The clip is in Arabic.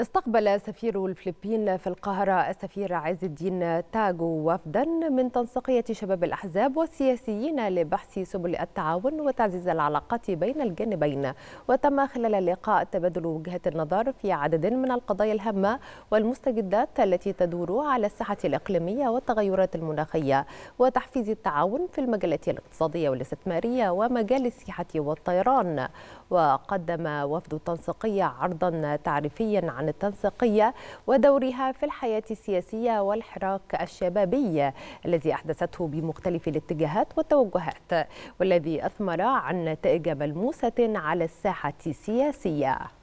استقبل سفير الفلبين في القاهرة السفير عز الدين تاجو وفدا من تنسيقية شباب الأحزاب والسياسيين لبحث سبل التعاون وتعزيز العلاقات بين الجانبين وتم خلال اللقاء تبادل وجهات النظر في عدد من القضايا الهامة والمستجدات التي تدور على الساحة الإقليمية والتغيرات المناخية وتحفيز التعاون في المجالات الاقتصادية والاستثمارية ومجال السياحة والطيران وقدم وفد التنسيقية عرضا تعريفيا عن التنسيقية ودورها في الحياة السياسية والحراك الشبابي الذي أحدثته بمختلف الاتجاهات والتوجهات والذي أثمر عن نتائج ملموسة على الساحة السياسية